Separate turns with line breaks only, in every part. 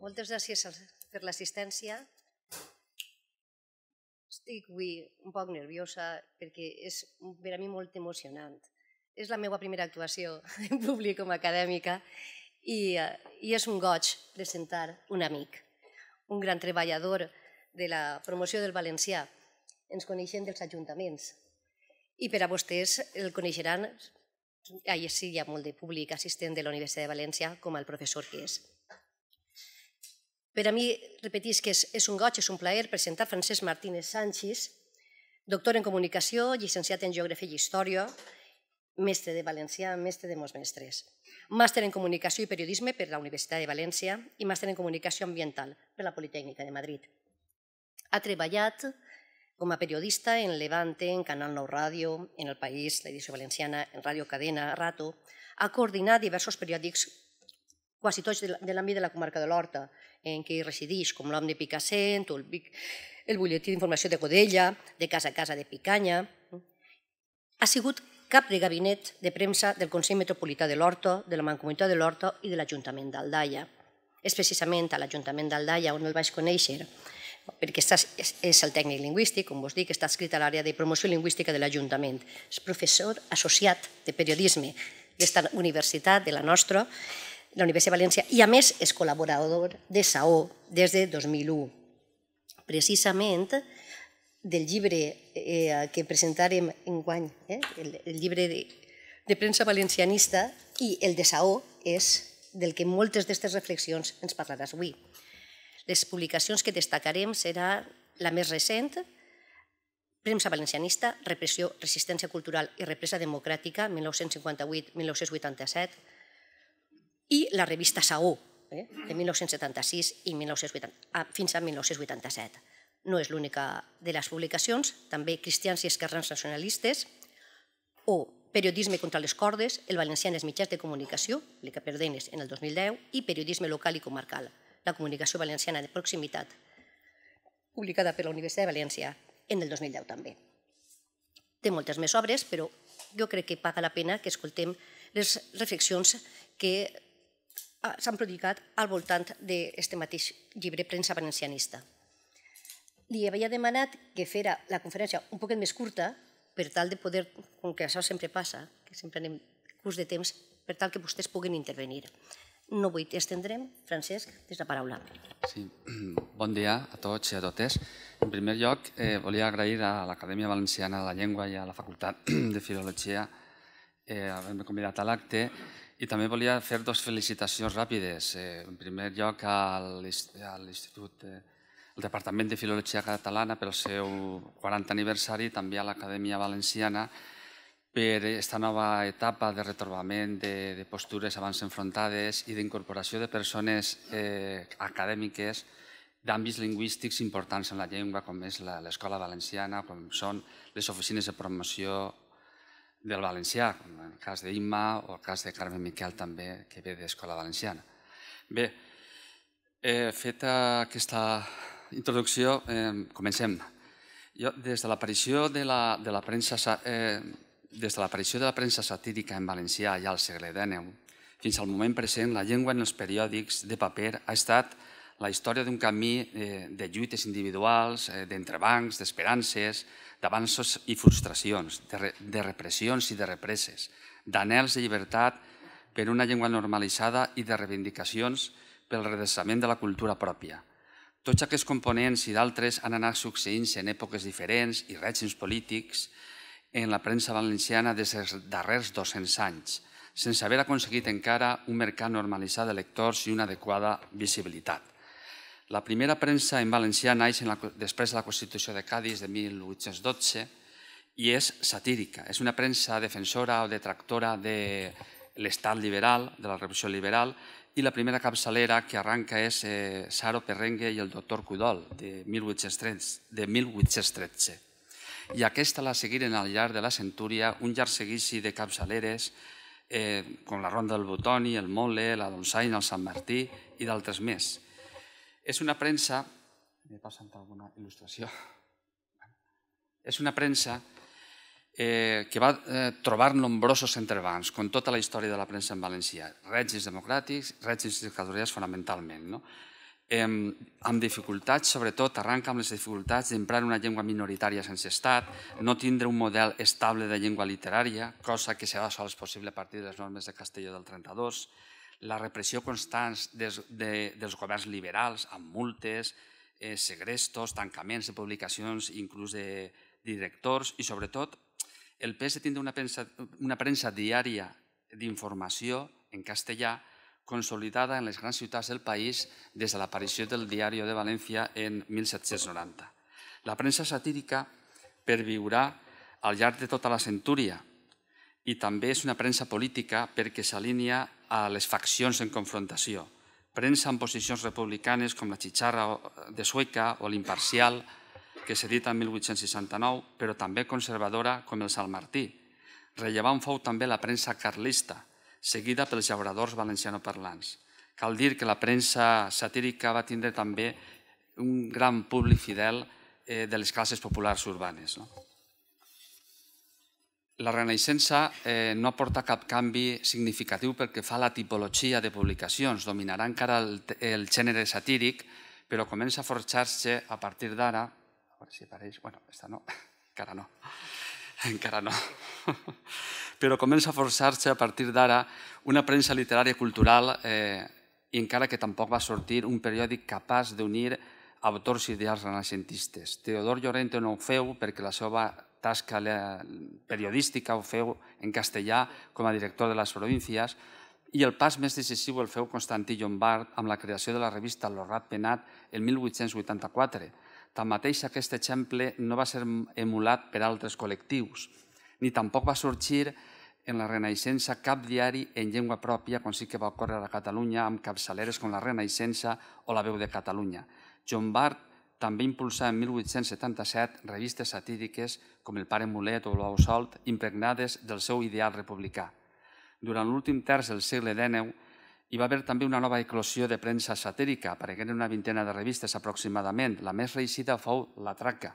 Moltes gràcies per l'assistència. Estic avui un poc nerviosa perquè és per a mi molt emocionant. És la meva primera actuació en públic com a acadèmica i, eh, i és un goig presentar un amic, un gran treballador de la promoció del valencià. Ens coneixem dels ajuntaments i per a vostès el coneixeran, ahir sí hi ha molt de públic assistent de la Universitat de València com el professor que és. Per a mi, repetís que és, és un goig, és un plaer presentar Francesc Martínez Sánchez, doctor en comunicació, llicenciat en geografia i història, mestre de valencià, mestre de molts mestres, màster en comunicació i periodisme per la Universitat de València i màster en comunicació ambiental per la Politécnica de Madrid. Ha treballat com a periodista en Levante, en Canal Nou Ràdio, en El País, l'edició valenciana, en Ràdio Cadena, Rato, ha coordinat diversos periòdics quasi tots de l'àmbit de la comarca de l'Horta, en què hi residix, com l'Om de Picassent, el, el butlletí d'informació de Codella, de casa a casa de Picanya. Ha sigut cap de gabinet de premsa del Consell Metropolità de l'Horta, de la Mancomunitat de l'Horta i de l'Ajuntament d'Aldaia. És precisament a l'Ajuntament d'Aldaia on el vaig conèixer, perquè està, és, és el tècnic lingüístic, com vos dic, està escrit a l'àrea de promoció lingüística de l'Ajuntament. És professor associat de periodisme d'esta universitat, de la nostra, la Universitat de València, i a més és col·laborador de Saó des de 2001. Precisament del llibre eh, que presentarem en guany, eh, el, el llibre de, de premsa valencianista i el de Saó és del que moltes d'aquestes reflexions ens parlaràs avui. Les publicacions que destacarem serà la més recent, Premsa valencianista, repressió, resistència cultural i represa democràtica, 1958-1987, i la revista Saó, eh, de 1976 i 1980, ah, fins a 1987. No és l'única de les publicacions, també Cristians i Esquerrans Nacionalistes, o Periodisme contra les cordes, el valencià en els mitjans de comunicació, li que perdenes en el 2010, i Periodisme local i comarcal, la comunicació valenciana de proximitat, publicada per la Universitat de València en el 2010 també. Té moltes més obres, però jo crec que paga la pena que escoltem les reflexions que Eh, s'han prodigat al voltant d'aquest mateix llibre Premsa Valencianista. Li havia demanat que fera la conferència un poquet més curta, per tal de poder, com que això sempre passa, que sempre anem curs de temps, per tal que vostès puguin intervenir. No vull estendrem. Francesc, des la paraula.
Sí. Bon dia a tots i a totes. En primer lloc, eh, volia agrair a l'Acadèmia Valenciana de la Llengua i a la Facultat de Filologia eh, haver-me convidat a l'acte i també volia fer dues felicitacions ràpides. Eh, en primer lloc, a l'Institut, al eh, Departament de Filologia Catalana pel seu 40 aniversari, també a l'Acadèmia Valenciana per aquesta nova etapa de retrobament de, de postures abans enfrontades i d'incorporació de persones eh, acadèmiques d'àmbits lingüístics importants en la llengua, com és l'escola valenciana, com són les oficines de promoció del valencià, com el cas d'Imma o el cas de Carme Miquel també, que ve d'Escola Valenciana. Bé, eh, feta aquesta introducció, eh, comencem. Jo, des de l'aparició de, la, de la premsa eh, des de l'aparició de la premsa satírica en valencià ja al segle XIX fins al moment present, la llengua en els periòdics de paper ha estat la història d'un camí eh, de lluites individuals, eh, d'entrebancs, d'esperances, d'avanços i frustracions, de, de repressions i de represes, d'anels de llibertat per una llengua normalitzada i de reivindicacions pel redreçament de la cultura pròpia. Tots aquests components i d'altres han anat succeint-se en èpoques diferents i règims polítics en la premsa valenciana des dels darrers 200 anys, sense haver aconseguit encara un mercat normalitzat de lectors i una adequada visibilitat. La primera premsa en valencià naix en la, després de la Constitució de Cádiz de 1812 i és satírica. És una premsa defensora o detractora de l'estat liberal, de la revolució liberal, i la primera capçalera que arranca és eh, Saro Perrengue i el doctor Cudol, de 1813. De 1813. I aquesta la seguiren al llarg de la centúria un llarg seguici de capçaleres eh, com la Ronda del Botoni, el Mole, la Donsaina, el Sant Martí i d'altres més. És una premsa... M'he passat alguna il·lustració. És una premsa eh, que va eh, trobar nombrosos entrebancs, amb tota la història de la premsa en València. Règims democràtics, règims dictatorials fonamentalment. No? Eh, amb dificultats, sobretot, arranca amb les dificultats d'emprar una llengua minoritària sense estat, no tindre un model estable de llengua literària, cosa que serà sols possible a partir de les normes de Castelló del 32, la repressió constant des, de, dels governs liberals amb multes, eh, segrestos, tancaments de publicacions, inclús de directors i, sobretot, el PS tindre una, pensa, una premsa diària d'informació en castellà consolidada en les grans ciutats del país des de l'aparició del Diari de València en 1790. La premsa satírica perviurà al llarg de tota la centúria i també és una premsa política perquè s'alinea a les faccions en confrontació. Prensa amb posicions republicanes com la Xitxarra de Sueca o l'Imparcial, que s'edita en 1869, però també conservadora com el Salmartí. Rellevant fou també la premsa carlista, seguida pels llauradors valencianoparlants. Cal dir que la premsa satírica va tindre també un gran públic fidel eh, de les classes populars urbanes. No? la Renaixença eh, no aporta cap canvi significatiu pel que fa a la tipologia de publicacions. Dominarà encara el, el gènere satíric, però comença a forjar-se a partir d'ara... A veure si apareix... Bueno, aquesta no, encara no. Encara no. però comença a forçar-se a partir d'ara una premsa literària cultural eh, i encara que tampoc va sortir un periòdic capaç d'unir autors ideals renaixentistes. Teodor Llorente no ho feu perquè la seva tasca periodística ho feu en castellà com a director de les províncies i el pas més decisiu el feu Constantí Llombard amb la creació de la revista L'Horrat Penat el 1884. Tanmateix, aquest exemple no va ser emulat per altres col·lectius, ni tampoc va sorgir en la Renaixença cap diari en llengua pròpia, com sí que va ocórrer a Catalunya, amb capçaleres com la Renaixença o la Veu de Catalunya. John Bart també impulsà en 1877 revistes satíriques com El pare Mulet o L'ou solt, impregnades del seu ideal republicà. Durant l'últim terç del segle XIX hi va haver també una nova eclosió de premsa satírica, apareguent una vintena de revistes aproximadament. La més reeixida fou La Traca,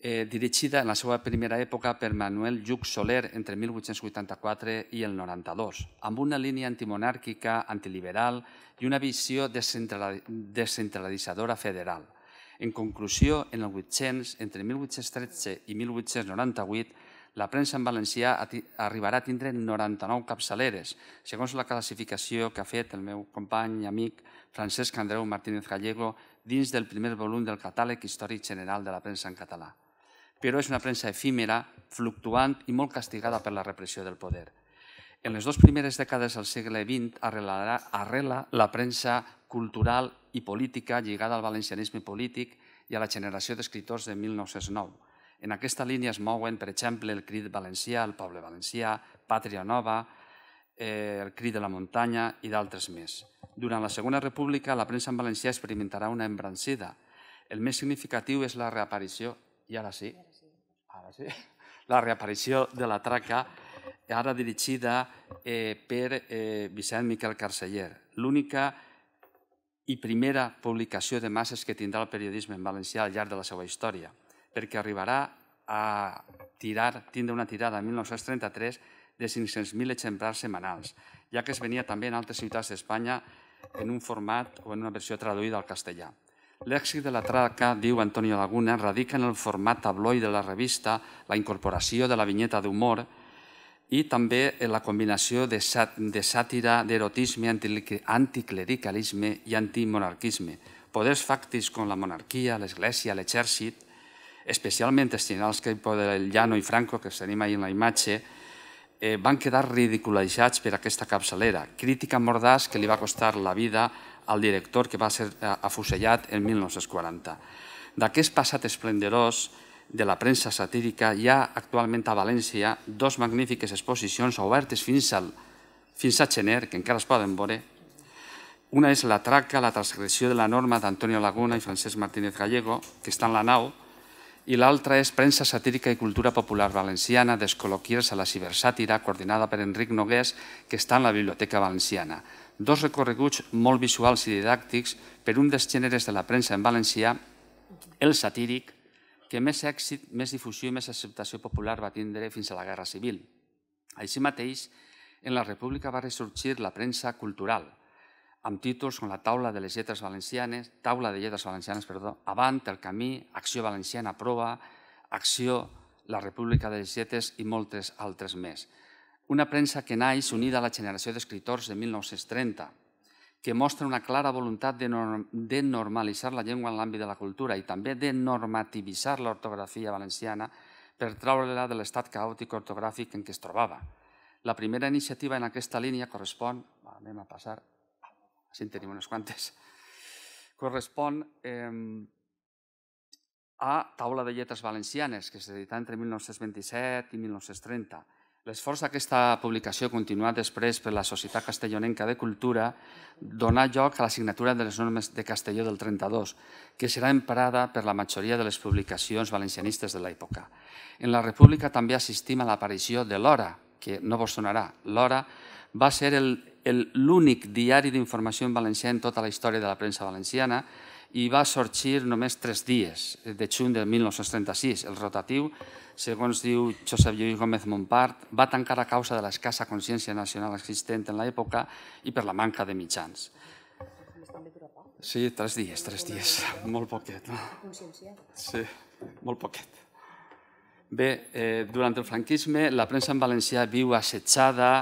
eh, dirigida en la seva primera època per Manuel Lluc Soler entre 1884 i el 92, amb una línia antimonàrquica, antiliberal i una visió descentralitzadora federal. En conclusió, en el 800, entre 1813 i 1898, la premsa en valencià arribarà a tindre 99 capçaleres, segons la classificació que ha fet el meu company i amic Francesc Andreu Martínez Gallego dins del primer volum del catàleg històric general de la premsa en català. Però és una premsa efímera, fluctuant i molt castigada per la repressió del poder en les dues primeres dècades del segle XX arrela la premsa cultural i política lligada al valencianisme polític i a la generació d'escriptors de 1909. En aquesta línia es mouen, per exemple, el crit valencià, el poble valencià, Pàtria Nova, eh, el crit de la muntanya i d'altres més. Durant la Segona República, la premsa en valencià experimentarà una embrancida. El més significatiu és la reaparició, i ara sí, ara sí, la reaparició de la traca ara dirigida eh, per eh, Vicent Miquel Carceller, l'única i primera publicació de masses que tindrà el periodisme en valencià al llarg de la seva història, perquè arribarà a tirar, tindre una tirada en 1933 de 500.000 exemplars setmanals, ja que es venia també en altres ciutats d'Espanya en un format o en una versió traduïda al castellà. L'èxit de la traca, diu Antonio Laguna, radica en el format tabloi de la revista, la incorporació de la vinyeta d'humor, i també la combinació de, de sàtira, d'erotisme, anticlericalisme i antimonarquisme. Poders factis com la monarquia, l'església, l'exèrcit, especialment els generals que el Llano i Franco, que els tenim ahir en la imatge, eh, van quedar ridiculejats per aquesta capçalera. Crítica mordàs que li va costar la vida al director que va ser eh, afusellat en 1940. D'aquest passat esplendorós, de la premsa satírica, hi ha actualment a València dos magnífiques exposicions obertes fins, al, fins a Xener, que encara es poden veure. Una és la traca, la transgressió de la norma d'Antonio Laguna i Francesc Martínez Gallego, que està en la nau, i l'altra és Premsa satírica i cultura popular valenciana, d'escoloquies a la cibersàtira, coordinada per Enric Nogués, que està en la Biblioteca Valenciana. Dos recorreguts molt visuals i didàctics per un dels gèneres de la premsa en valencià, el satíric, que més èxit, més difusió i més acceptació popular va tindre fins a la Guerra Civil. Així mateix, en la República va ressorgir la premsa cultural, amb títols com la taula de les lletres valencianes, taula de lletres valencianes, perdó, Avant, El camí, Acció valenciana, Prova, Acció, la República de les Lletres i moltes altres més. Una premsa que naix unida a la generació d'escriptors de 1930, que mostra una clara voluntat de, norm de normalitzar la llengua en l'àmbit de la cultura i també de normativitzar l'ortografia valenciana per treure-la de l'estat caòtic ortogràfic en què es trobava. La primera iniciativa en aquesta línia correspon... Va, anem a passar... Així ah, en tenim unes quantes. Correspon eh, a Taula de Lletres Valencianes, que s'edita entre 1927 i 1930. L'esforç d'aquesta publicació continuat després per la Societat Castellonenca de Cultura donà lloc a la signatura de les normes de Castelló del 32, que serà emparada per la majoria de les publicacions valencianistes de l'època. En la República també assistim a l'aparició de l'Hora, que no vos sonarà. L'Hora va ser l'únic diari d'informació en valencià en tota la història de la premsa valenciana i va sorgir només tres dies, de juny del 1936. El rotatiu, segons diu Josep Lluís Gómez Montpart, va tancar a causa de l'escassa consciència nacional existent en l'època i per la manca de mitjans. Sí, tres dies, tres dies, molt poquet. Sí, molt poquet. Bé, eh, durant el franquisme, la premsa en valencià viu assetjada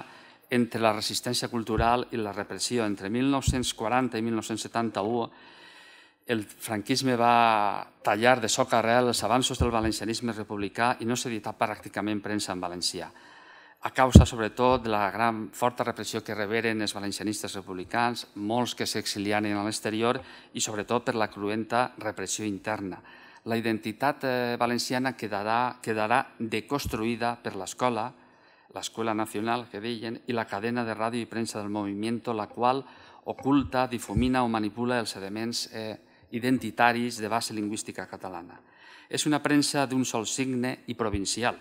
entre la resistència cultural i la repressió. Entre 1940 i 1971 el franquisme va tallar de soc arrel els avanços del valencianisme republicà i no s'edità pràcticament premsa en valencià, a causa sobretot de la gran forta repressió que reberen els valencianistes republicans, molts que s'exiliaren a l'exterior i sobretot per la cruenta repressió interna. La identitat eh, valenciana quedarà, quedarà deconstruïda per l'escola, l'Escola Nacional, que deien, i la cadena de ràdio i premsa del moviment, la qual oculta, difumina o manipula els elements eh, identitaris de base lingüística catalana. És una premsa d'un sol signe i provincial.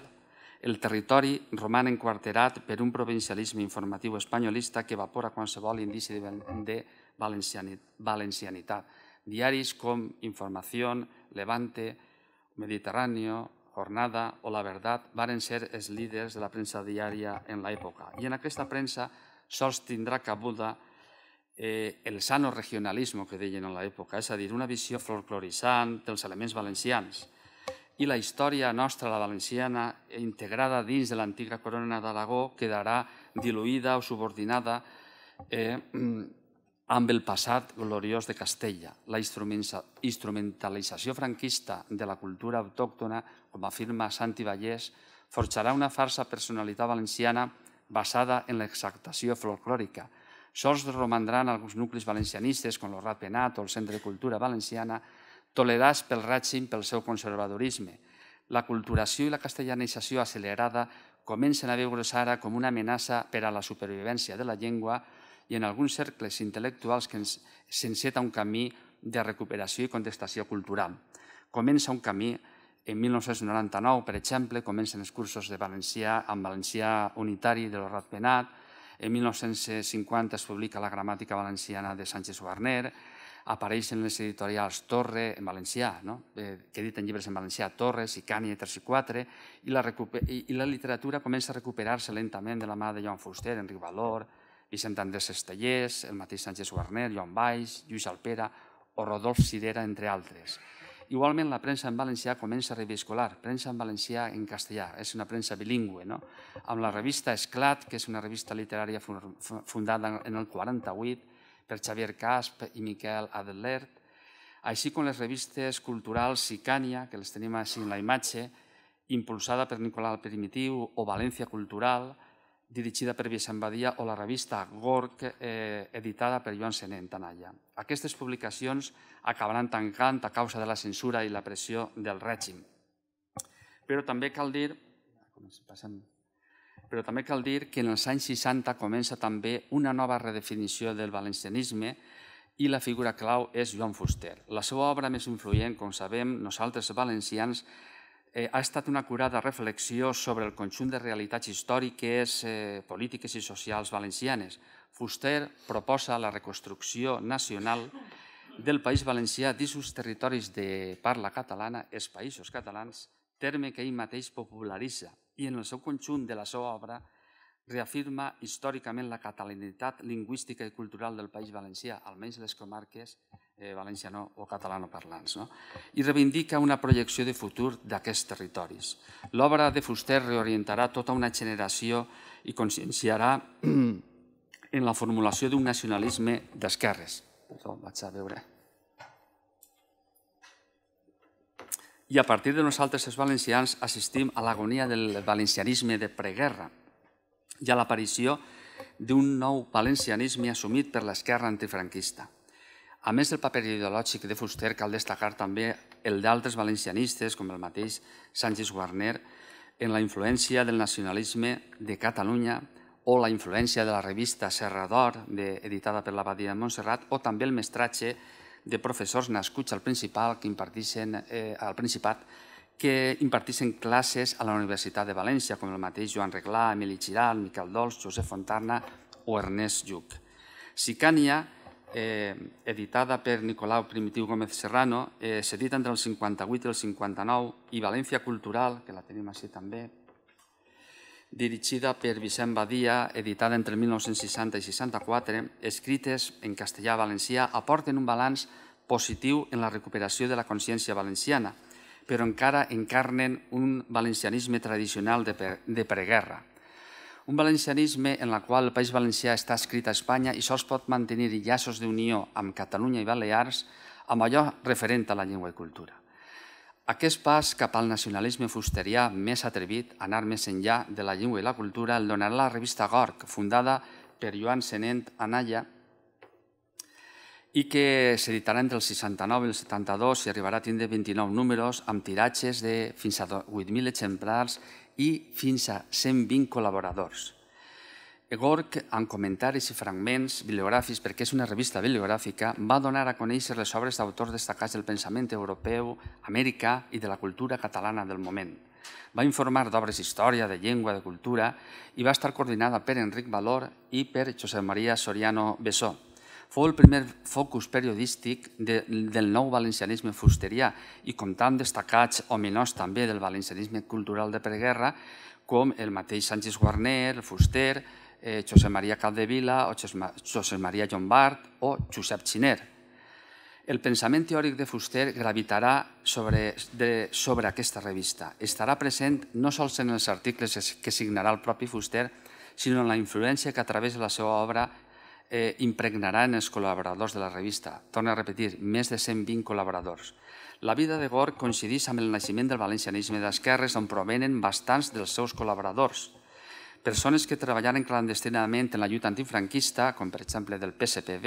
El territori roman enquarterat per un provincialisme informatiu espanyolista que evapora qualsevol indici de valencianitat. Diaris com Información, Levante, Mediterráneo, Jornada o La Verdad varen ser els líders de la premsa diària en l'època. I en aquesta premsa sols tindrà cabuda eh, el sano regionalisme que deien a l'època, és a dir, una visió folcloritzant dels elements valencians i la història nostra, la valenciana, integrada dins de l'antiga corona d'Aragó, quedarà diluïda o subordinada eh, mm, amb el passat gloriós de Castella. La instrumentalització franquista de la cultura autòctona, com afirma Santi Vallès, forjarà una farsa personalitat valenciana basada en l'exactació folclòrica, sols romandran alguns nuclis valencianistes com l'Orrat Penat o el Centre de Cultura Valenciana, tolerats pel règim pel seu conservadorisme. La culturació i la castellanització accelerada comencen a veure's ara com una amenaça per a la supervivència de la llengua i en alguns cercles intel·lectuals que s'enceta un camí de recuperació i contestació cultural. Comença un camí en 1999, per exemple, comencen els cursos de valencià amb valencià unitari de l'Orrat Penat, en 1950 es publica la gramàtica valenciana de Sánchez Warner, apareixen les editorials Torre en valencià, no? eh, que editen llibres en valencià, Torres i Cani, 3 i 4, i la, i, i la literatura comença a recuperar-se lentament de la mà de Joan Fuster, Enric Valor, Vicent Andrés Estellers, el mateix Sánchez Guarner, Joan Baix, Lluís Alpera o Rodolf Sidera, entre altres. Igualment, la premsa en valencià comença a reviscolar, premsa en valencià en castellà, és una premsa bilingüe, no? amb la revista Esclat, que és una revista literària fundada en el 48 per Xavier Casp i Miquel Adelert, així com les revistes culturals Sicània, que les tenim així en la imatge, impulsada per Nicolau Primitiu, o València Cultural, dirigida per Vicent Badia, o la revista Gorg, eh, editada per Joan Senent Tanalla. Aquestes publicacions acabaran tancant a causa de la censura i la pressió del règim. Però també cal dir... Però també cal dir que en els anys 60 comença també una nova redefinició del valencianisme i la figura clau és Joan Fuster. La seva obra més influent, com sabem, nosaltres valencians, Eh, ha estat una curada reflexió sobre el conjunt de realitats històriques, eh, polítiques i socials valencianes. Fuster proposa la reconstrucció nacional del País Valencià dins uns territoris de parla catalana, els països catalans, terme que ell mateix popularitza i en el seu conjunt de la seva obra reafirma històricament la catalanitat lingüística i cultural del País Valencià, almenys les comarques valencià eh, valenciano o català no? i reivindica una projecció de futur d'aquests territoris. L'obra de Fuster reorientarà tota una generació i conscienciarà en la formulació d'un nacionalisme d'esquerres. Perdó, vaig a veure. I a partir de nosaltres, els valencians, assistim a l'agonia del valencianisme de preguerra i a l'aparició d'un nou valencianisme assumit per l'esquerra antifranquista. A més del paper ideològic de Fuster, cal destacar també el d'altres valencianistes, com el mateix Sánchez Guarner, en la influència del nacionalisme de Catalunya o la influència de la revista Serra d'Or, editada per l'Abadia de Montserrat, o també el mestratge de professors nascuts al Principal que imparteixen eh, al Principat que impartissin classes a la Universitat de València, com el mateix Joan Reglà, Emili Giral, Miquel Dols, Josep Fontana o Ernest Lluc. Sicània, eh, editada per Nicolau Primitiu Gómez Serrano, eh, s'edita entre el 58 i el 59, i València Cultural, que la tenim així també, dirigida per Vicent Badia, editada entre 1960 i 64, escrites en castellà valencià, aporten un balanç positiu en la recuperació de la consciència valenciana, però encara encarnen un valencianisme tradicional de, pre de preguerra. Un valencianisme en la qual el País Valencià està escrit a Espanya i sols pot mantenir llaços d'unió amb Catalunya i Balears amb allò referent a la llengua i cultura. Aquest pas cap al nacionalisme fusterià més atrevit, anar més enllà de la llengua i la cultura, el donarà la revista Gorg, fundada per Joan Senent Anaya, i que s'editarà entre el 69 i el 72 i arribarà a tindre 29 números amb tiratges de fins a 8.000 exemplars i fins a 120 col·laboradors. Egorg, amb comentaris i fragments bibliogràfics, perquè és una revista bibliogràfica, va donar a conèixer les obres d'autors destacats del pensament europeu, americà i de la cultura catalana del moment. Va informar d'obres d'història, de llengua, de cultura i va estar coordinada per Enric Valor i per Josep Maria Soriano Besó. Fou el primer focus periodístic del nou valencianisme fusterià i com tant destacats o menors també del valencianisme cultural de preguerra, com el mateix Sánchez Guarner, el Fuster, eh, Josep Maria Capdevila Josep Maria Llombard o Josep Xiner. El pensament teòric de Fuster gravitarà sobre, de, sobre aquesta revista. Estarà present no sols en els articles que signarà el propi Fuster, sinó en la influència que a través de la seva obra eh, impregnarà en els col·laboradors de la revista. Torna a repetir, més de 120 col·laboradors. La vida de Gorg coincidís amb el naixement del valencianisme d'esquerres, on provenen bastants dels seus col·laboradors. Persones que treballaren clandestinament en la lluita antifranquista, com per exemple del PSPB,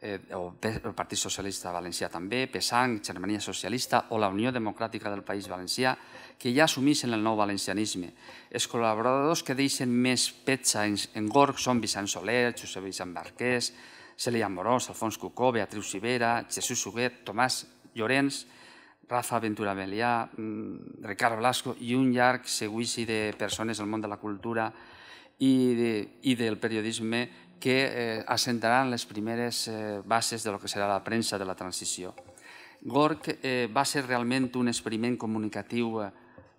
eh, o el Partit Socialista Valencià també, PSANC, Germania Socialista o la Unió Democràtica del País Valencià, que ja assumixen el nou valencianisme. Els col·laboradors que deixen més petja en, Gorg són Vicent Soler, Josep Vicent Marquès, Celia Morós, Alfons Cucó, Beatriu Sibera, Jesús Huguet, Tomàs Llorenç, Rafa Ventura Melià, mm, Ricard Blasco i un llarg seguici de persones del món de la cultura i, i del periodisme que eh, assentaran les primeres eh, bases de lo que serà la premsa de la transició. Gorg eh, va ser realment un experiment comunicatiu eh,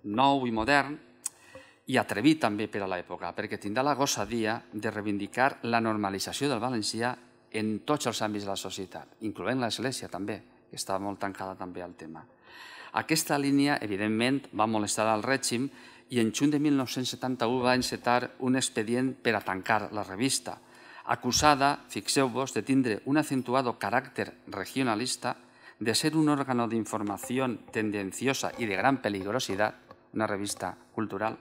nou i modern, i atrevit també per a l'època, perquè tindrà la dia de reivindicar la normalització del valencià en tots els àmbits de la societat, incloent l'Església també, que està molt tancada també al tema. Aquesta línia, evidentment, va molestar al règim i en juny de 1971 va encetar un expedient per a tancar la revista, acusada, fixeu-vos, de tindre un acentuado caràcter regionalista, de ser un òrgano d'informació tendenciosa i de gran peligrositat, una revista cultural,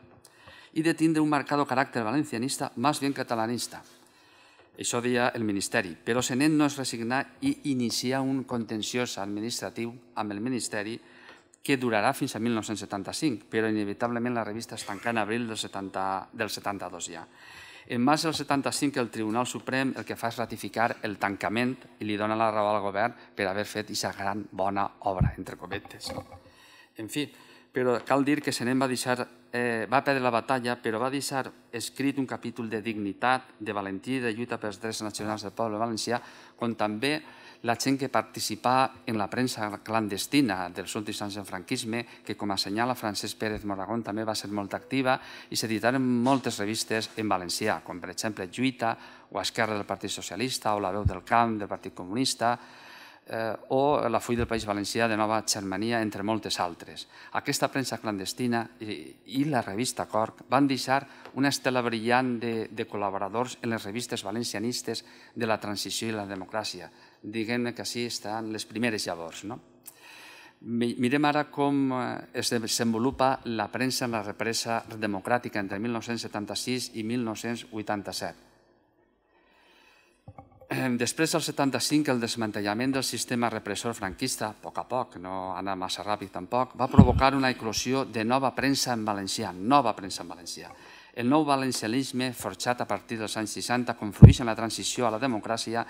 i de tindre un marcado caràcter valencianista, més ben catalanista. Això deia el Ministeri, però Senet no es resigna i inicia un contenciós administratiu amb el Ministeri que durarà fins a 1975, però inevitablement la revista es tanca en abril del, 70, del 72 ja. En març del 75, el Tribunal Suprem el que fa és ratificar el tancament i li dona la raó al govern per haver fet aquesta gran bona obra, entre cometes. En fi, però cal dir que Senem va, deixar, eh, va perdre la batalla, però va deixar escrit un capítol de dignitat, de valentia i de lluita pels drets nacionals del poble valencià, com també la gent que participà en la premsa clandestina dels últims anys del franquisme, que com assenyala Francesc Pérez Moragón també va ser molt activa i s'editaren moltes revistes en valencià, com per exemple Lluita o Esquerra del Partit Socialista o La veu del camp del Partit Comunista, eh, o la Full del País Valencià de Nova Germania, entre moltes altres. Aquesta premsa clandestina i, i la revista Corc van deixar una estela brillant de, de col·laboradors en les revistes valencianistes de la transició i la democràcia. Diguem que així estan les primeres llavors. No? Mirem ara com eh, es desenvolupa la premsa en la represa democràtica entre 1976 i 1987. Després del 75, el desmantellament del sistema repressor franquista, a poc a poc, no anar massa ràpid tampoc, va provocar una eclosió de nova premsa en valencià, nova premsa en valencià. El nou valencialisme, forjat a partir dels anys 60, confluix en la transició a la democràcia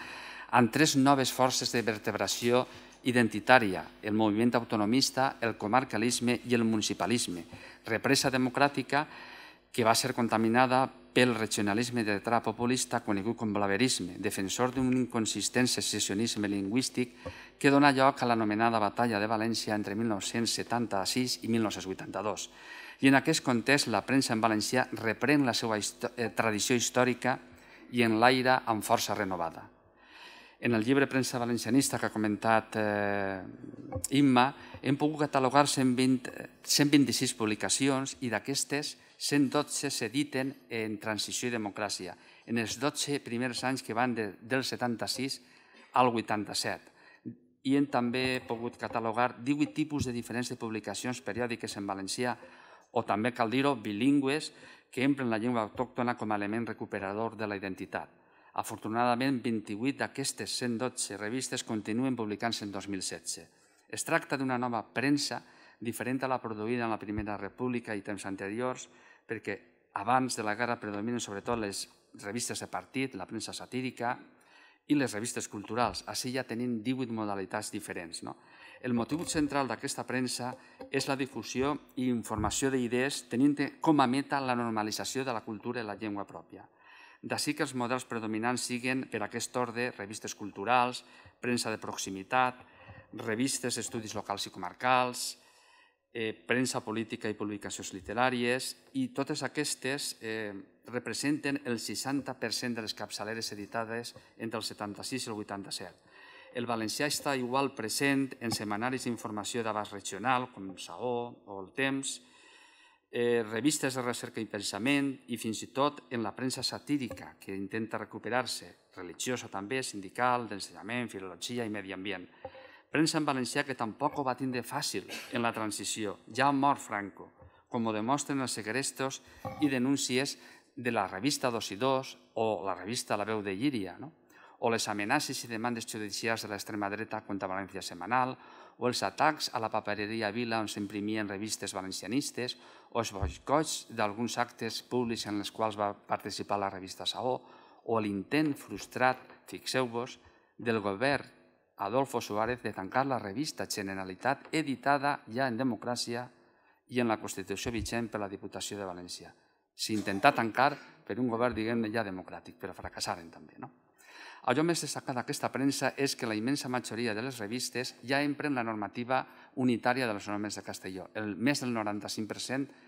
amb tres noves forces de vertebració identitària, el moviment autonomista, el comarcalisme i el municipalisme. Represa democràtica que va ser contaminada el regionalisme de tra populista conegut com blaverisme, defensor d'un inconsistent secessionisme lingüístic que dona lloc a l'anomenada Batalla de València entre 1976 i 1982. I en aquest context la premsa en valencià reprèn la seva eh, tradició històrica i en l'aire amb força renovada en el llibre Premsa Valencianista que ha comentat eh, Imma, hem pogut catalogar 120, 126 publicacions i d'aquestes 112 s'editen en Transició i Democràcia, en els 12 primers anys que van de, del 76 al 87. I hem també pogut catalogar 18 tipus de diferents de publicacions periòdiques en valencià, o també cal dir-ho, bilingües, que empren la llengua autòctona com a element recuperador de la identitat. Afortunadament, 28 d'aquestes 112 revistes continuen publicant-se en 2016. Es tracta d'una nova premsa diferent a la produïda en la Primera República i temps anteriors, perquè abans de la guerra predominen sobretot les revistes de partit, la premsa satírica i les revistes culturals. Així ja tenim 18 modalitats diferents. No? El motiu central d'aquesta premsa és la difusió i informació d'idees tenint com a meta la normalització de la cultura i la llengua pròpia. D'ací que els models predominants siguen per aquest ordre revistes culturals, premsa de proximitat, revistes, estudis locals i comarcals, eh, premsa política i publicacions literàries, i totes aquestes eh, representen el 60% de les capçaleres editades entre el 76 i el 87. El valencià està igual present en semanaris d'informació d'abast regional, com Saó o El Temps, eh, revistes de recerca i pensament i fins i tot en la premsa satírica que intenta recuperar-se, religiosa també, sindical, d'ensenyament, filologia i medi ambient. Premsa en valencià que tampoc ho va tindre fàcil en la transició, ja ha mort Franco, com ho demostren els segrestos i denúncies de la revista Dos i Dos o la revista La veu de Llíria, no? o les amenaces i demandes judicials de l'extrema dreta contra València Semanal, o els atacs a la papereria Vila on s'imprimien revistes valencianistes o els boicots d'alguns actes públics en els quals va participar la revista Saó o l'intent frustrat, fixeu-vos, del govern Adolfo Suárez de tancar la revista Generalitat editada ja en democràcia i en la Constitució vigent per la Diputació de València. S'intentà tancar per un govern, diguem-ne, ja democràtic, però fracassaren també, no? Allò més destacat d'aquesta premsa és que la immensa majoria de les revistes ja empren la normativa unitària de les normes de Castelló. El més del 95%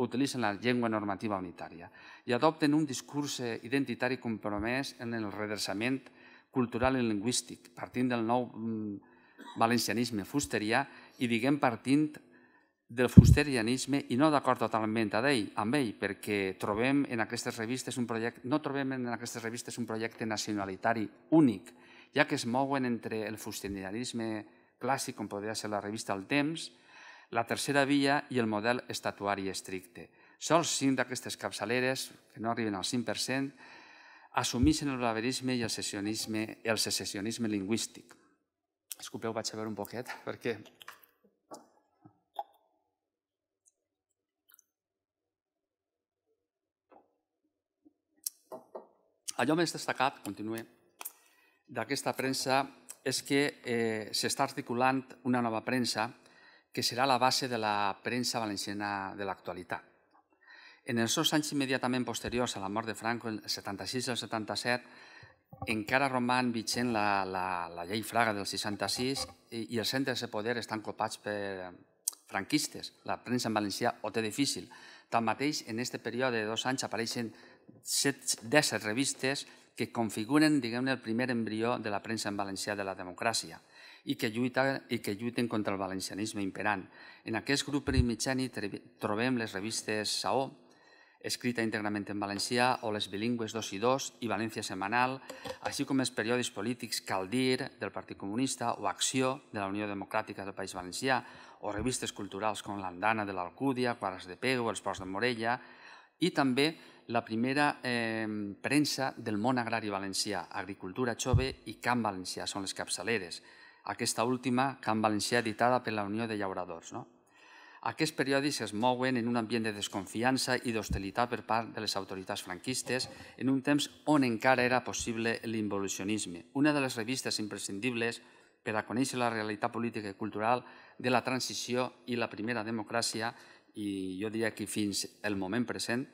utilitzen la llengua normativa unitària i adopten un discurs eh, identitari compromès en el redreçament cultural i lingüístic, partint del nou mm, valencianisme fusterià i, diguem, partint del fusterianisme i no d'acord totalment amb ell, amb ell, perquè trobem en aquestes revistes un projecte, no trobem en aquestes revistes un projecte nacionalitari únic, ja que es mouen entre el fusterianisme clàssic, com podria ser la revista El Temps, la tercera via i el model estatuari estricte. Sols cinc d'aquestes capçaleres, que no arriben al 5%, assumissin el blaverisme i el, secessionisme, el secessionisme lingüístic. Escolpeu, vaig a veure un poquet, perquè Allò més destacat, continuï, d'aquesta premsa és que eh, s'està articulant una nova premsa que serà la base de la premsa valenciana de l'actualitat. En els dos anys immediatament posteriors a la mort de Franco, el 76 i el 77, encara roman vigent la, la, la llei Fraga del 66 i, i els centres de poder estan copats per franquistes. La premsa en valencià ho té difícil. Tanmateix, en aquest període de dos anys apareixen set, set revistes que configuren diguem el primer embrió de la premsa en valencià de la democràcia i que, lluita, i que lluiten contra el valencianisme imperant. En aquest grup mitjani trobem les revistes Saó, escrita íntegrament en valencià, o les bilingües 2 i 2 i València Semanal, així com els periòdics polítics Caldir, del Partit Comunista, o Acció, de la Unió Democràtica del País Valencià, o revistes culturals com l'Andana de l'Alcúdia, Quares de Pego, Els Ports de Morella, i també la primera eh, premsa del món agrari valencià, Agricultura Jove i Camp Valencià, són les capçaleres. Aquesta última, Camp Valencià, editada per la Unió de Llauradors. No? Aquests periòdics es mouen en un ambient de desconfiança i d'hostilitat per part de les autoritats franquistes en un temps on encara era possible l'involucionisme. Una de les revistes imprescindibles per a conèixer la realitat política i cultural de la transició i la primera democràcia i jo diria que fins el moment present,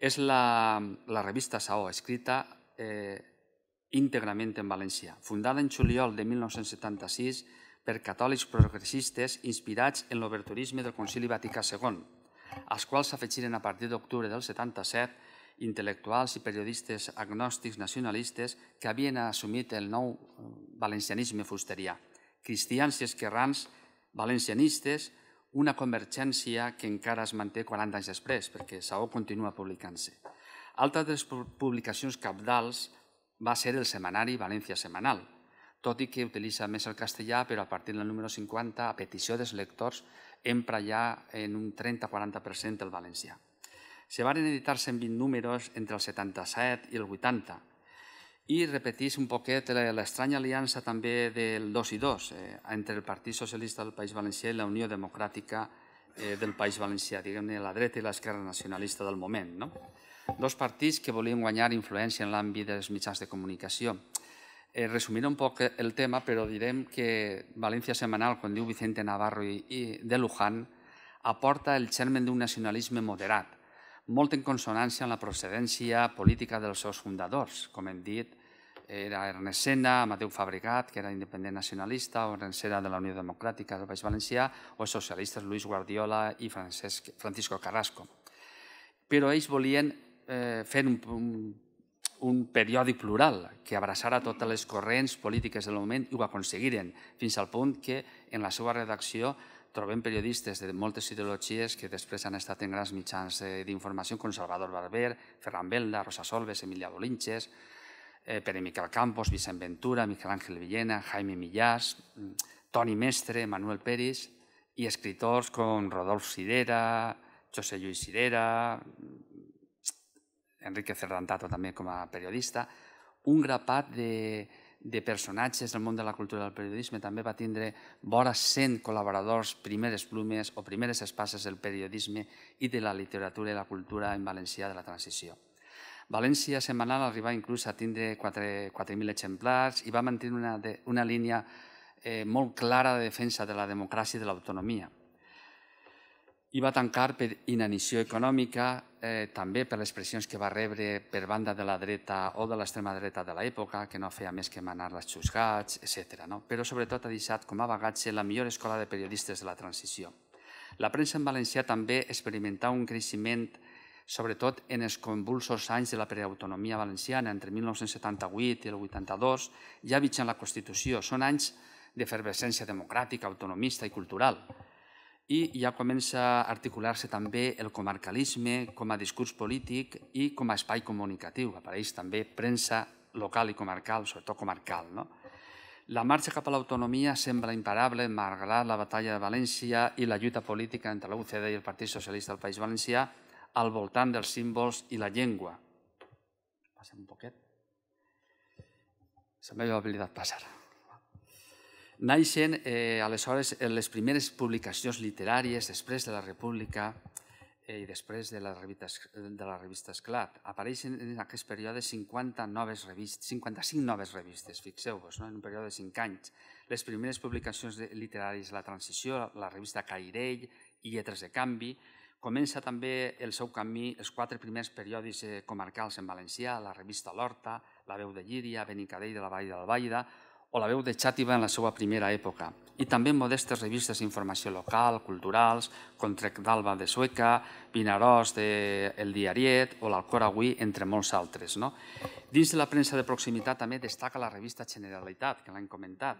és la, la revista Saó, escrita eh, íntegrament en valencià, fundada en juliol de 1976 per catòlics progressistes inspirats en l'oberturisme del Concili Vaticà II, als quals s'afegiren a partir d'octubre del 77 intel·lectuals i periodistes agnòstics nacionalistes que havien assumit el nou eh, valencianisme fusterià, cristians i esquerrans valencianistes una convergència que encara es manté 40 anys després, perquè Saó continua publicant-se. Altra de les publicacions capdals va ser el semanari València Semanal, tot i que utilitza més el castellà, però a partir del número 50, a petició dels lectors, empra ja en un 30-40% el valencià. Se van editar 120 números entre el 77 i el 80, i repetís un poquet l'estranya aliança també del 2 i 2 eh, entre el Partit Socialista del País Valencià i la Unió Democràtica eh, del País Valencià, diguem-ne la dreta i l'esquerra nacionalista del moment. No? Dos partits que volien guanyar influència en l'àmbit dels mitjans de comunicació. Eh, resumint un poc el tema, però direm que València Semanal, com diu Vicente Navarro i, i de Luján, aporta el germen d'un nacionalisme moderat, molt en consonància amb la procedència política dels seus fundadors. Com hem dit, era Ernest Sena, Mateu Fabricat, que era independent nacionalista, o Ernest Sena de la Unió Democràtica del País Valencià, o els socialistes Luis Guardiola i Francesc, Francisco Carrasco. Però ells volien eh, fer un, un, un periòdic plural que abraçara totes les corrents polítiques del moment i ho aconseguiren, fins al punt que en la seva redacció trobem periodistes de moltes ideologies que després han estat en grans mitjans eh, d'informació, com Salvador Barber, Ferran Velda, Rosa Solves, Emilia Bolinches, eh, Pere Miquel Campos, Vicent Ventura, Miquel Ángel Villena, Jaime Millàs, mm, Toni Mestre, Manuel Peris, i escritors com Rodolf Sidera, José Lluís Sidera, mm, Enrique Cerdantato també com a periodista, un grapat de, de personatges del món de la cultura del periodisme. També va tindre vora 100 col·laboradors, primeres plumes o primeres espaces del periodisme i de la literatura i la cultura en valencià de la transició. València Setmanal arriba inclús a tindre 4.000 exemplars i va mantenir una, una línia eh, molt clara de defensa de la democràcia i de l'autonomia i va tancar per inanició econòmica, eh, també per les pressions que va rebre per banda de la dreta o de l'extrema dreta de l'època, que no feia més que manar les xusgats, etc. No? Però sobretot ha deixat com a bagatge la millor escola de periodistes de la transició. La premsa en valencià també experimenta un creixement sobretot en els convulsos anys de la preautonomia valenciana, entre 1978 i el 82, ja mitjan la Constitució. Són anys d'efervescència democràtica, autonomista i cultural i ja comença a articular-se també el comarcalisme com a discurs polític i com a espai comunicatiu. Apareix també premsa local i comarcal, sobretot comarcal. No? La marxa cap a l'autonomia sembla imparable malgrat la batalla de València i la lluita política entre l'UCD i el Partit Socialista del País Valencià al voltant dels símbols i la llengua. Passa'm un poquet. Se m'havia oblidat passar. Naixen eh, aleshores les primeres publicacions literàries després de la República eh, i després de la, revista, de la revista Esclat. Apareixen en aquest període 50 noves revistes, 55 noves revistes, fixeu-vos, no? en un període de 5 anys. Les primeres publicacions literàries, La Transició, la revista Cairell i Lletres de Canvi, Comença també el seu camí els quatre primers periòdics eh, comarcals en valencià, la revista L'Horta, la Veu de Llíria, Benicadell de la Vall de o la veu de Xàtiva en la seva primera època, i també modestes revistes d'informació local, culturals, com Trec d'Alba de Sueca, Vinaròs de El Diariet o l'Alcor Avui, entre molts altres. No? Dins de la premsa de proximitat també destaca la revista Generalitat, que l'hem comentat,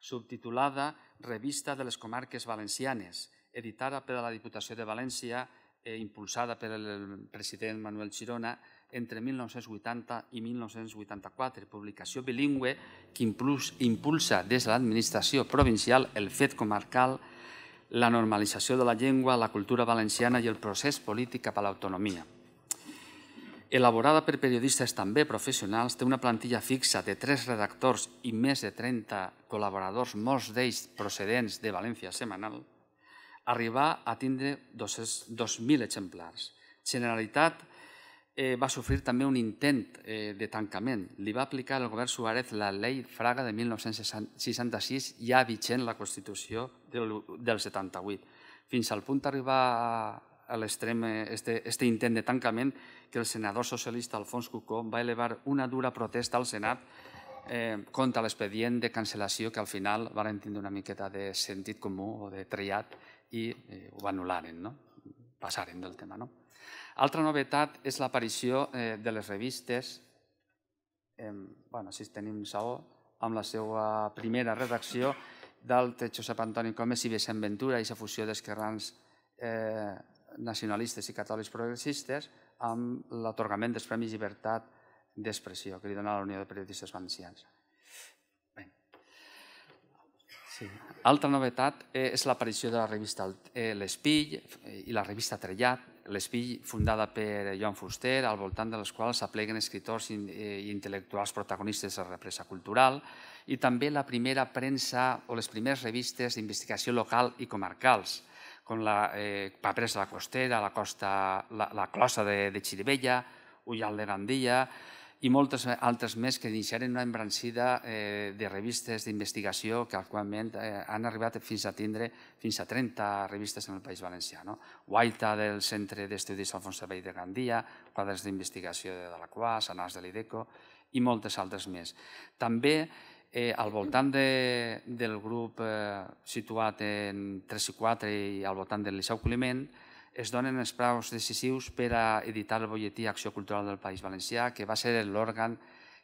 subtitulada Revista de les comarques valencianes, editada per la Diputació de València, eh, impulsada per el president Manuel Girona, entre 1980 i 1984, publicació bilingüe que impulsa des de l'administració provincial el fet comarcal, la normalització de la llengua, la cultura valenciana i el procés polític cap a l'autonomia. Elaborada per periodistes també professionals, té una plantilla fixa de tres redactors i més de 30 col·laboradors, molts d'ells procedents de València Semanal, arribar a tindre 2.000 exemplars. Generalitat eh, va sofrir també un intent eh, de tancament. Li va aplicar el govern Suárez la llei Fraga de 1966, ja vigent la Constitució del, del 78, fins al punt d'arribar a l'extrem eh, este, este intent de tancament que el senador socialista Alfons Cucó va elevar una dura protesta al Senat eh, contra l'expedient de cancel·lació que al final van tindre una miqueta de sentit comú o de triat i eh, ho anul·laren, no? passaren del tema. No? Altra novetat és l'aparició eh, de les revistes, bueno, si tenim saó, amb la seva primera redacció del Josep Antoni Comes i Vicent Ventura, la fusió d'esquerrans eh, nacionalistes i catòlics progressistes amb l'atorgament dels Premis Llibertat d'Expressió que li dona la Unió de Periodistes Valencians. Sí. Altra novetat eh, és l'aparició de la revista eh, L'Espill i la revista Trellat, l'Espill, fundada per Joan Fuster, al voltant de les quals s'apleguen escriptors eh, i intel·lectuals protagonistes de la represa cultural, i també la primera premsa o les primeres revistes d'investigació local i comarcals, com la eh, Paperesa de la Costera, la, costa, la, la Closa de, de Xirivella, Ullal de Gandia, i moltes altres més que iniciaren una embrancida eh, de revistes d'investigació que actualment eh, han arribat fins a tindre fins a 30 revistes en el País Valencià. No? Guaita del Centre d'Estudis Alfons Servei de Gandia, Quadres d'Investigació de la Quas, Anals de l'IDECO i moltes altres més. També eh, al voltant de, del grup eh, situat en 3 i 4 i al voltant del Liceu Climent, es donen els preus decisius per a editar el bolletí Acció Cultural del País Valencià, que va ser l'òrgan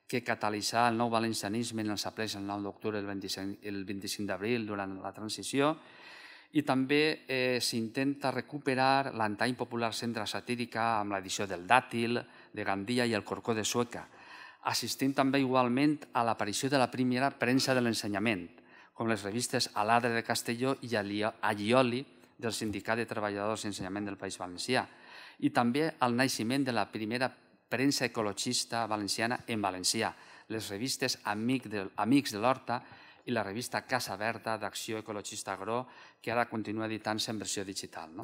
que catalitzà el nou valencianisme en els aplets el 9 d'octubre i el 25, 25 d'abril durant la transició, i també eh, s'intenta recuperar l'antany popular centra satírica amb l'edició del Dàtil, de Gandia i el Corcó de Sueca, assistint també igualment a l'aparició de la primera premsa de l'ensenyament, com les revistes Aladre de Castelló i Allioli, del Sindicat de Treballadors d'Ensenyament del País Valencià i també al naixement de la primera premsa ecologista valenciana en valencià, les revistes Amic Amics de l'Horta i la revista Casa Verda d'Acció Ecologista Agró, que ara continua editant-se en versió digital. No?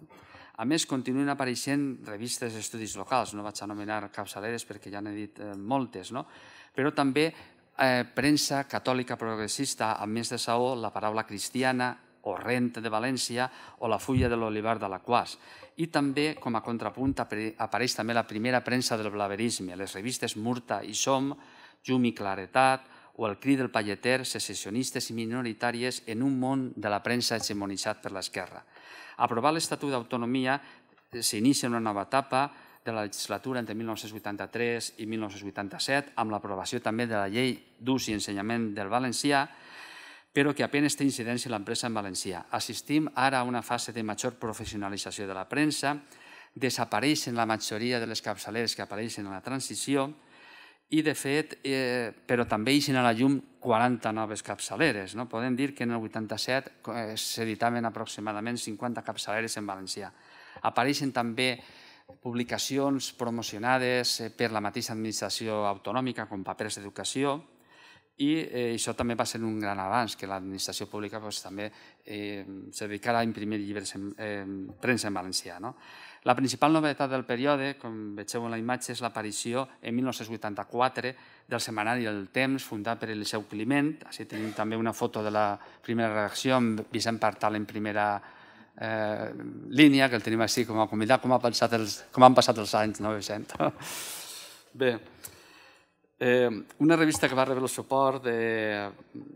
A més, continuen apareixent revistes d'estudis locals, no vaig anomenar capçaleres perquè ja n'he dit eh, moltes, no? però també eh, premsa catòlica progressista, amb més de saó, la paraula cristiana, o Rent de València o la fulla de l'olivar de la Quas. I també, com a contrapunt, apareix també la primera premsa del blaverisme, les revistes Murta i Som, Llum i Claretat, o el cri del palleter, secessionistes i minoritàries en un món de la premsa hegemonitzat per l'esquerra. Aprovar l'Estatut d'Autonomia eh, s'inicia una nova etapa de la legislatura entre 1983 i 1987, amb l'aprovació també de la Llei d'Ús i Ensenyament del Valencià, però que apenes té incidència a l'empresa en valencià. Assistim ara a una fase de major professionalització de la premsa, desapareixen la majoria de les capçaleres que apareixen en la transició i, de fet, eh, però també eixen a la llum 40 noves capçaleres. No? Podem dir que en el 87 eh, s'editaven aproximadament 50 capçaleres en valencià. Apareixen també publicacions promocionades eh, per la mateixa administració autonòmica com papers d'educació, i eh, això també va ser un gran avanç, que l'administració pública pues, doncs, també eh, se dedicara a imprimir llibres en, eh, premsa en valencià. No? La principal novetat del període, com vegeu en la imatge, és l'aparició en 1984 del setmanari El Temps, fundat per Eliseu Climent. Així tenim també una foto de la primera redacció amb Vicent Partal en primera eh, línia, que el tenim així com a convidat, com, ha passat els, com han passat els anys, no, Vicent? Bé, Eh, una revista que va rebre el suport de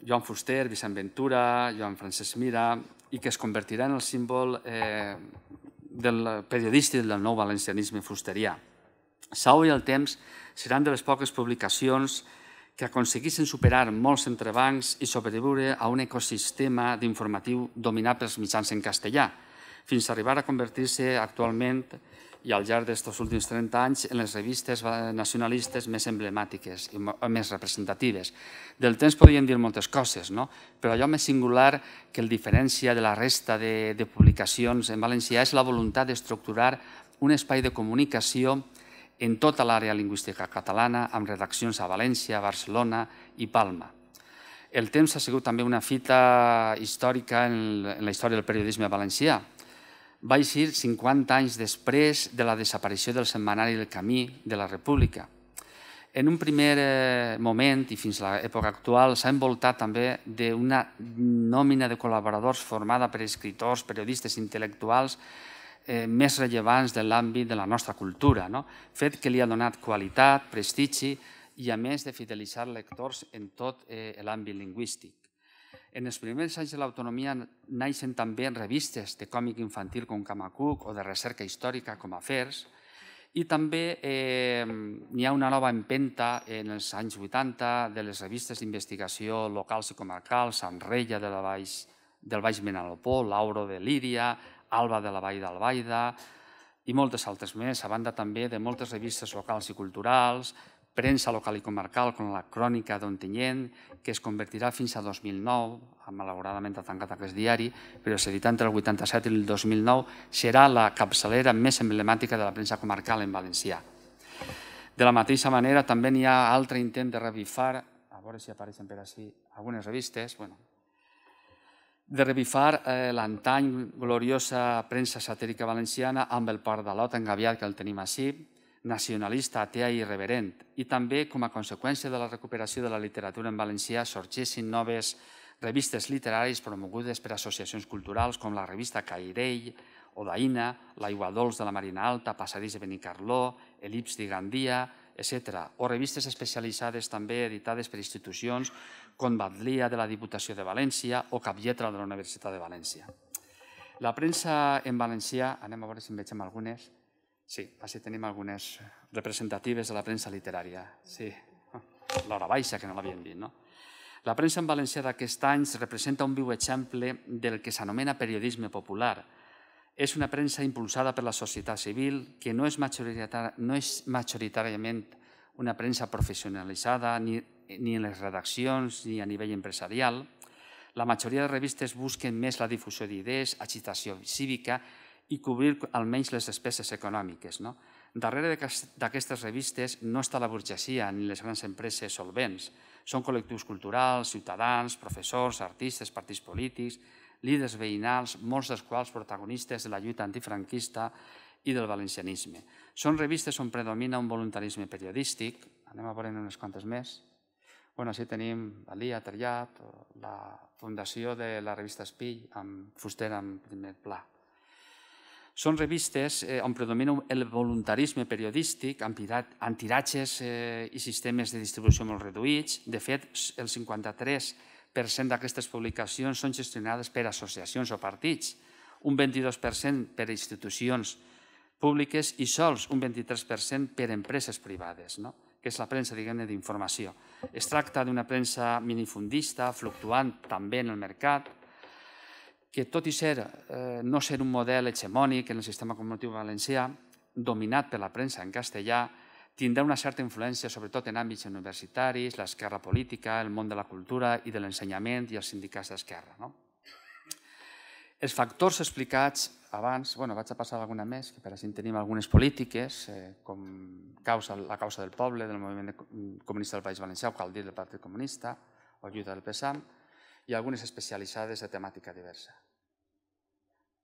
Joan Fuster, Vicent Ventura, Joan Francesc Mira, i que es convertirà en el símbol eh, del periodístic del nou valencianisme fusterià. Sau i el temps seran de les poques publicacions que aconseguissin superar molts entrebancs i sobreviure a un ecosistema d'informatiu dominat pels mitjans en castellà, fins a arribar a convertir-se actualment en i al llarg d'estos últims 30 anys en les revistes nacionalistes més emblemàtiques i més representatives. Del temps podien dir moltes coses, no? però allò més singular que el diferència de la resta de, de publicacions en valencià és la voluntat d'estructurar un espai de comunicació en tota l'àrea lingüística catalana, amb redaccions a València, Barcelona i Palma. El temps ha sigut també una fita històrica en la història del periodisme valencià, va eixir 50 anys després de la desaparició del setmanari El Camí de la República. En un primer eh, moment i fins a l'època actual s'ha envoltat també d'una nòmina de col·laboradors formada per escriptors, periodistes, intel·lectuals eh, més rellevants de l'àmbit de la nostra cultura, no? fet que li ha donat qualitat, prestigi i a més de fidelitzar lectors en tot eh, l'àmbit lingüístic. En els primers anys de l'autonomia naixen també revistes de còmic infantil com Camacuc o de recerca històrica com Afers, i també eh, n'hi ha una nova empenta en els anys 80 de les revistes d'investigació locals i comarcals, amb Reia de la Baix, del Baix Menalopó, Lauro de Líria, Alba de la Vall d'Albaida i moltes altres més, a banda també de moltes revistes locals i culturals, premsa local i comarcal com la Crònica d'Ontinyent, que es convertirà fins a 2009, malauradament ha tancat aquest diari, però s'edità entre el 87 i el 2009, serà la capçalera més emblemàtica de la premsa comarcal en valencià. De la mateixa manera, també n'hi ha altre intent de revifar, a veure si apareixen per així algunes revistes, bueno, de revifar eh, l'antany gloriosa premsa satèrica valenciana amb el Parc de l'Ot engaviat que el tenim així, nacionalista, atea i irreverent, i també, com a conseqüència de la recuperació de la literatura en valencià, sorgessin noves revistes literàries promogudes per associacions culturals com la revista Cairell, Odaïna, l'Aigua Dols de la Marina Alta, Passadís de Benicarló, Elips de Gandia, etc. O revistes especialitzades també editades per institucions com Batlia de la Diputació de València o Cap Lletra de la Universitat de València. La premsa en valencià, anem a veure si en veig amb algunes, Sí, així tenim algunes representatives de la premsa literària. Sí, l'hora baixa, que no l'havien dit, no? La premsa en valencià d'aquest any representa un viu exemple del que s'anomena periodisme popular. És una premsa impulsada per la societat civil que no és, no és majoritàriament una premsa professionalitzada ni, ni en les redaccions ni a nivell empresarial. La majoria de revistes busquen més la difusió d'idees, agitació cívica i cobrir almenys les despeses econòmiques. No? Darrere d'aquestes revistes no està la burgesia ni les grans empreses solvents. Són col·lectius culturals, ciutadans, professors, artistes, partits polítics, líders veïnals, molts dels quals protagonistes de la lluita antifranquista i del valencianisme. Són revistes on predomina un voluntarisme periodístic. Anem a veure unes quantes més. Bueno, així tenim la Lia Terllat, la fundació de la revista Espill, amb Fuster en primer pla. Són revistes eh, on predomina el voluntarisme periodístic amb tiratges eh, i sistemes de distribució molt reduïts. De fet, el 53% d'aquestes publicacions són gestionades per associacions o partits, un 22% per institucions públiques i sols un 23% per empreses privades, no? que és la premsa d'informació. Es tracta d'una premsa minifundista, fluctuant també en el mercat, que tot i ser, eh, no ser un model hegemònic en el sistema comunitiu valencià, dominat per la premsa en castellà, tindrà una certa influència, sobretot en àmbits universitaris, l'esquerra política, el món de la cultura i de l'ensenyament i els sindicats d'esquerra. No? Els factors explicats abans, bueno, vaig a passar alguna més, que per així tenim algunes polítiques, eh, com causa, la causa del poble, del moviment comunista del País Valencià, o cal dir del Partit Comunista, o ajuda del PSAM, i algunes especialitzades de temàtica diversa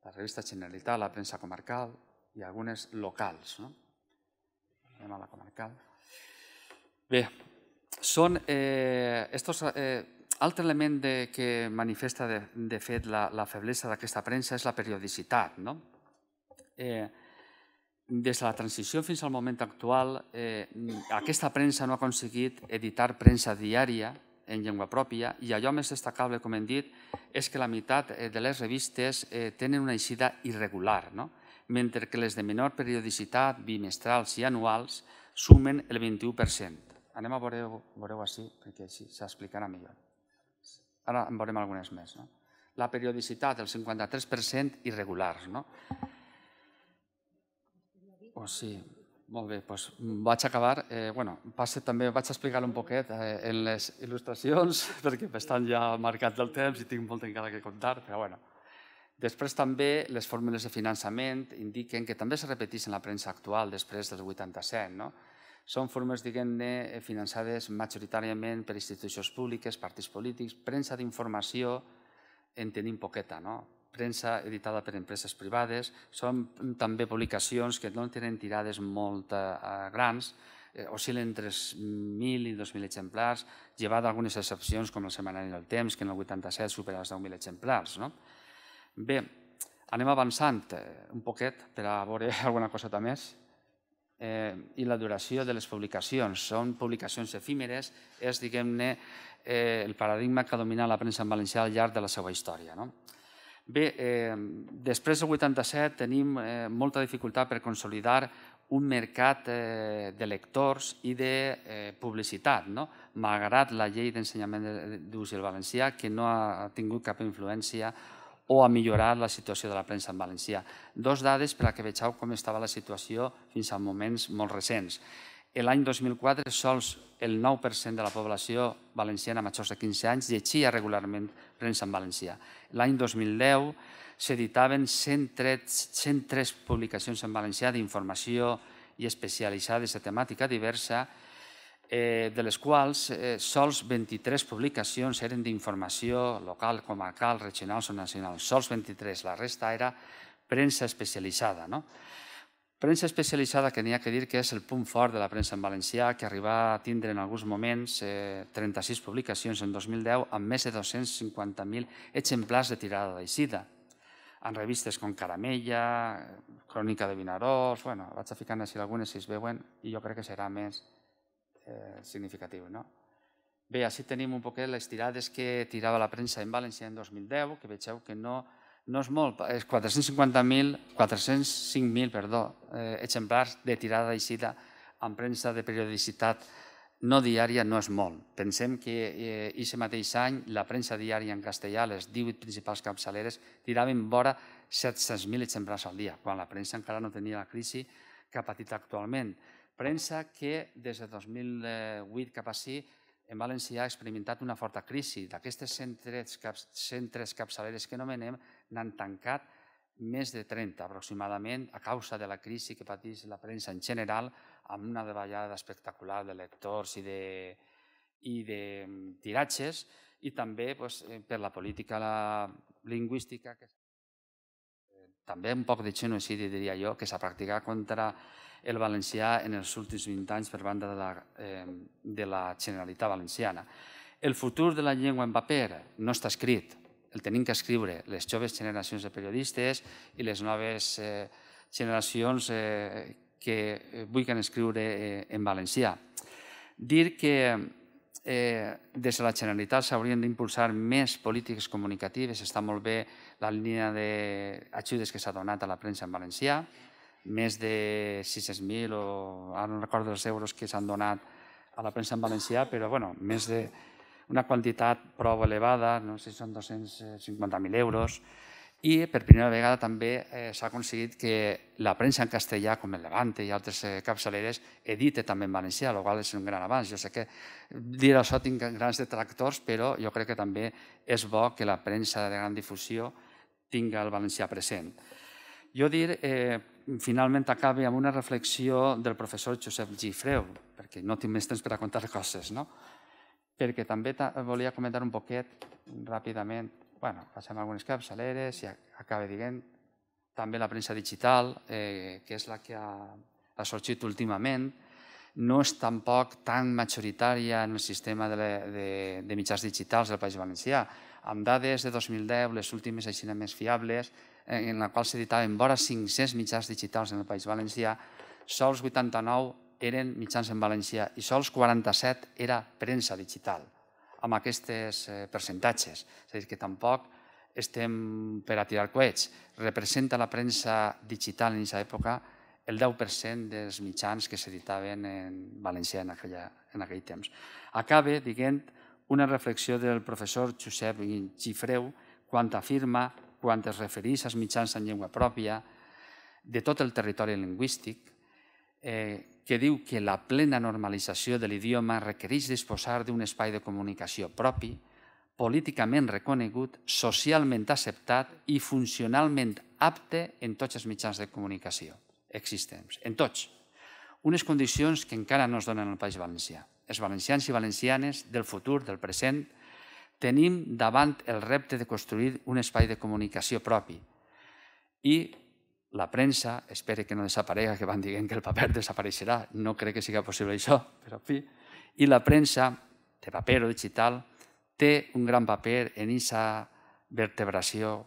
la revista Generalitat, la premsa comarcal i algunes locals. No? Anem a la comarcal. Bé, són eh, estos, eh, altre element de, que manifesta de, de fet la, la feblesa d'aquesta premsa és la periodicitat. No? Eh, des de la transició fins al moment actual, eh, aquesta premsa no ha aconseguit editar premsa diària, en llengua pròpia i allò més destacable, com hem dit, és que la meitat eh, de les revistes eh, tenen una eixida irregular, no? mentre que les de menor periodicitat, bimestrals i anuals, sumen el 21%. Anem a veure-ho així, perquè així s'explicarà millor. Ara en veurem algunes més. No? La periodicitat, el 53% irregulars. No? O sigui, molt bé, doncs vaig acabar. Eh, bueno, passe, també vaig explicar un poquet eh, en les il·lustracions, perquè estan ja marcats del temps i tinc molt encara que contar, però bueno. Després també les fórmules de finançament indiquen que també se repeteix en la premsa actual després del 87. No? Són formes, diguem-ne, eh, finançades majoritàriament per institucions públiques, partits polítics, premsa d'informació, en tenim poqueta, no? premsa editada per empreses privades, són mm, també publicacions que no tenen tirades molt eh, eh, grans, eh, oscil·len entre 1.000 i 2.000 exemplars, llevat algunes excepcions com el Semanari del Temps, que en el 87 supera els 10.000 exemplars. No? Bé, anem avançant un poquet per a veure alguna coseta més. Eh, I la duració de les publicacions. Són publicacions efímeres, és, diguem-ne, eh, el paradigma que ha dominat la premsa en valencià al llarg de la seva història. No? Bé, eh, després del 87 tenim eh, molta dificultat per consolidar un mercat eh, de lectors i de eh, publicitat, no? malgrat la llei d'ensenyament d'ús del valencià, que no ha tingut cap influència o ha millorat la situació de la premsa en valencià. Dos dades per a que vegeu com estava la situació fins a moments molt recents l'any 2004 sols el 9% de la població valenciana majors de 15 anys llegia regularment premsa en valencià. L'any 2010 s'editaven 103, publicacions en valencià d'informació i especialitzades de temàtica diversa, eh, de les quals eh, sols 23 publicacions eren d'informació local, comarcal, regional o nacional. Sols 23, la resta era premsa especialitzada. No? Premsa especialitzada que n'hi ha que dir que és el punt fort de la premsa en valencià, que arribà a tindre en alguns moments eh, 36 publicacions en 2010 amb més de 250.000 exemplars de tirada d'eixida. En revistes com Caramella, Crònica de Vinaròs, bueno, vaig a ficar-ne si algunes si es veuen i jo crec que serà més eh, significatiu. No? Bé, així tenim un poquet les tirades que tirava la premsa en València en 2010, que vegeu que no no és molt, és 450.000, 405.000, perdó, eh, exemplars de tirada i cita en premsa de periodicitat no diària no és molt. Pensem que eh, mateix any la premsa diària en castellà, les 18 principals capçaleres, tiraven vora 700.000 exemplars al dia, quan la premsa encara no tenia la crisi que ha patit actualment. Premsa que des de 2008 cap a sí en València ha experimentat una forta crisi. D'aquestes 103, cap, 103 capçaleres que nomenem, n'han tancat més de 30 aproximadament a causa de la crisi que patís la premsa en general amb una davallada espectacular de lectors i de, i de mm, tiratges i també pues, eh, per la política la, lingüística que eh, també un poc de xenocidi, diria jo, que s'ha practicat contra el valencià en els últims 20 anys per banda de la, eh, de la Generalitat Valenciana. El futur de la llengua en paper no està escrit, el tenim que escriure les joves generacions de periodistes i les noves eh, generacions eh, que eh, vulguin escriure eh, en valencià. Dir que eh, des de la Generalitat s'haurien d'impulsar més polítiques comunicatives, està molt bé la línia d'ajudes que s'ha donat a la premsa en valencià, més de 600.000 o ara no recordo els euros que s'han donat a la premsa en valencià, però bueno, més de una quantitat prou elevada, no sé si són 250.000 euros, i per primera vegada també eh, s'ha aconseguit que la premsa en castellà, com el Levante i altres eh, capçaleres, edite també en valencià, el qual és un gran avanç. Jo sé que dir això tinc grans detractors, però jo crec que també és bo que la premsa de gran difusió tinga el valencià present. Jo dir, eh, finalment acabi amb una reflexió del professor Josep Gifreu, perquè no tinc més temps per a contar coses, no? perquè també volia comentar un poquet ràpidament, bueno, passem algunes capçaleres i acaba dient també la premsa digital, eh, que és la que ha, ha sorgit últimament, no és tampoc tan majoritària en el sistema de, de, de mitjans digitals del País Valencià. Amb dades de 2010, les últimes així més fiables, en la qual s'editaven vora 500 mitjans digitals en el País Valencià, sols 89 eren mitjans en valencià i sols 47 era premsa digital, amb aquests eh, percentatges. És a dir, que tampoc estem per a tirar coets. Representa la premsa digital en aquesta època el 10% dels mitjans que s'editaven en valencià en, aquella, en aquell temps. Acaba dient una reflexió del professor Josep Gifreu quan afirma, quan es refereix als mitjans en llengua pròpia, de tot el territori lingüístic, eh, que diu que la plena normalització de l'idioma requereix disposar d'un espai de comunicació propi, políticament reconegut, socialment acceptat i funcionalment apte en tots els mitjans de comunicació existents, en tots. Unes condicions que encara no es donen al País Valencià. Els valencians i valencianes del futur, del present, tenim davant el repte de construir un espai de comunicació propi i la premsa, espere que no desaparega, que van dient que el paper desapareixerà, no crec que sigui possible això, però en fi, i la premsa, de paper o digital, té un gran paper en aquesta vertebració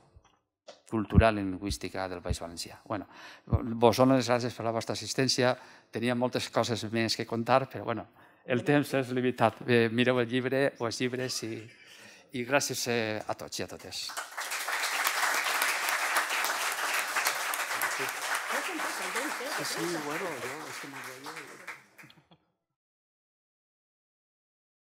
cultural i lingüística del País Valencià. Bueno, vos dono les gràcies per la vostra assistència, tenia moltes coses més que contar, però bueno, el temps és limitat. Eh, mireu el llibre o els llibres i, i gràcies eh, a tots i a totes. sí, bueno, yo, es que me